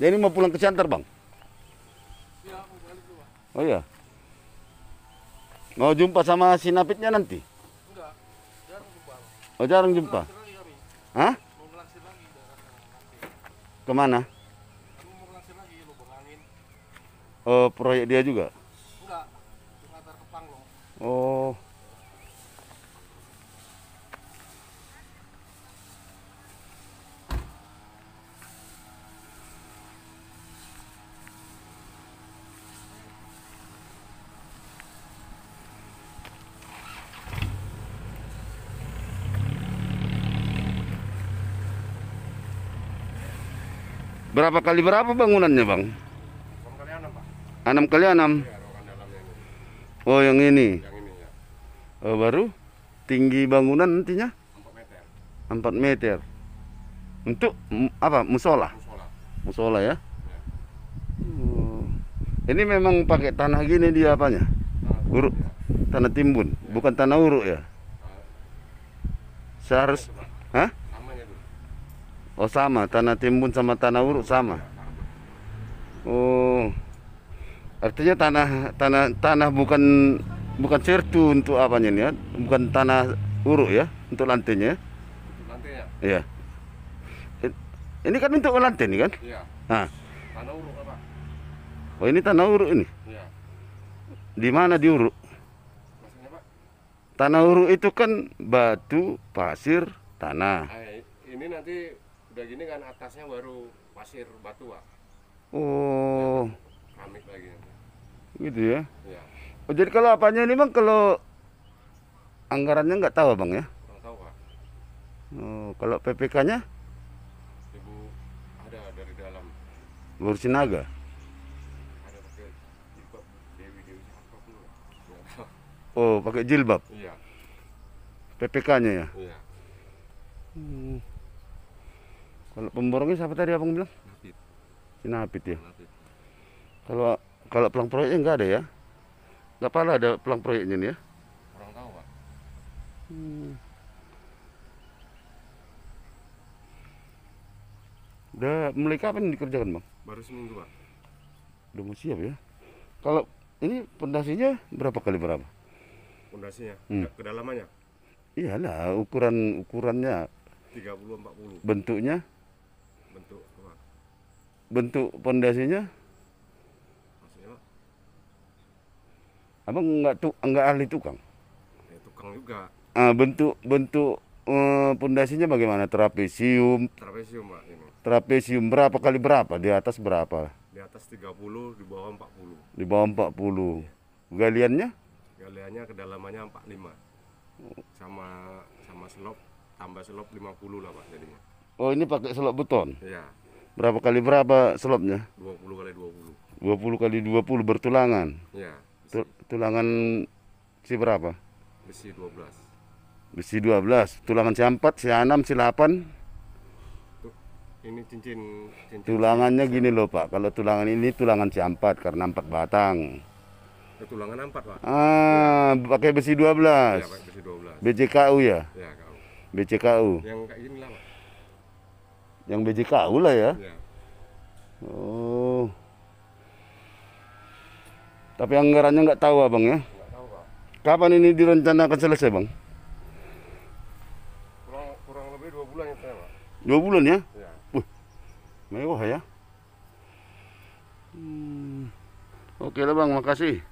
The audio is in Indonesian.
Dia ini mau pulang ke Ciantar, Bang? Iya, mau balik dulu, Bang. Oh iya. Mau jumpa sama si Napitnya nanti? Enggak, jarang jumpa. Bang. Oh, jarang jumpa. Lagi Hah? Mau melangsir lagi Ke mana? mau melangsir lagi lubang angin. Oh, proyek dia juga? Enggak, ke Panglong. Oh. Berapa kali berapa bangunannya bang? 6 kali 6 Oh yang ini, yang ini ya. oh, Baru tinggi bangunan nantinya? Empat meter, 4 meter. Untuk apa? Musola? Musola, ya? ya. Oh. Ini memang pakai tanah gini dia apanya? Tanah uruk ya. Tanah timbun, bukan tanah uruk ya? Seharus ya, Hah? Oh sama, tanah timbun sama tanah uruk sama. Oh, artinya tanah tanah tanah bukan bukan sertu untuk apanya nih ya? Bukan tanah uruk ya untuk lantainya. Ya? Untuk lantainya. Iya. Ini kan untuk lantai nih kan? Iya. Nah. Tanah uruk apa? Oh ini tanah uruk ini. Iya. Di mana diuruk? Maksudnya pak? Tanah uruk itu kan batu, pasir, tanah. Nah, ini nanti udah gini kan atasnya baru pasir batu pak. oh ya, keramik lagi gitu ya, ya. Oh, jadi kalau apanya ini bang kalau anggarannya nggak tahu bang ya nggak tahu pak oh kalau PPK nya ibu ada dari dalam Lur Sinaga ada pakai jilbab Dewi Dewi apa oh pakai jilbab iya PPK nya ya iya hmm. Kalau pemborongnya siapa tadi abang bilang? Sinapit ya. Kalau kalau pelang proyeknya nggak ada ya? Enggak pala ada pelang proyeknya nih ya? Kurang tahu pak. Hmm. Udah mulai kapan dikerjakan bang? Baru seminggu pak. Udah mau siap ya? Kalau ini pondasinya berapa kali berapa? Pondasinya, hmm. kedalamannya? Iyalah ukuran ukurannya. 30 40. Bentuknya? bentuk pondasinya? Abang enggak tuh enggak ahli tukang? Ya, tukang juga. Ah, bentuk bentuk eh, pondasinya uh, bagaimana? Trapesium. Trapesium, Pak, ini. Trapesium berapa kali berapa? Di atas berapa? Di atas 30, di bawah 40. Di bawah 40. Ya. Galiannya? Galiannya kedalamannya 45. Sama sama selop tambah selop 50 lah, Pak, jadinya. Oh, ini pakai selop beton? Iya. Berapa kali berapa slopnya? 20 kali 20. 20 kali 20 bertulangan. Ya. Besi. Tulangan si berapa? Besi 12. Besi 12. Tulangan si 4, si 6, si 8. Ini cincin, cincin tulangannya cincin. gini loh Pak. Kalau tulangan ini tulangan si 4 karena 4 batang. Ya, tulangan 4, Pak. Ah, ya. pakai besi 12. Ya, pakai besi 12. BCKU ya? Ya, BCKU. Yang kayak gini lah, Pak. Yang BJKU lah ya. ya. Oh. Tapi anggarannya nggak tahu abang ya? Kapan ini direncanakan selesai bang? Kurang, kurang lebih dua bulan ya pak. Dua bulan ya? Iya. Wah, mewah ya. Hmm. Oke lah bang, makasih.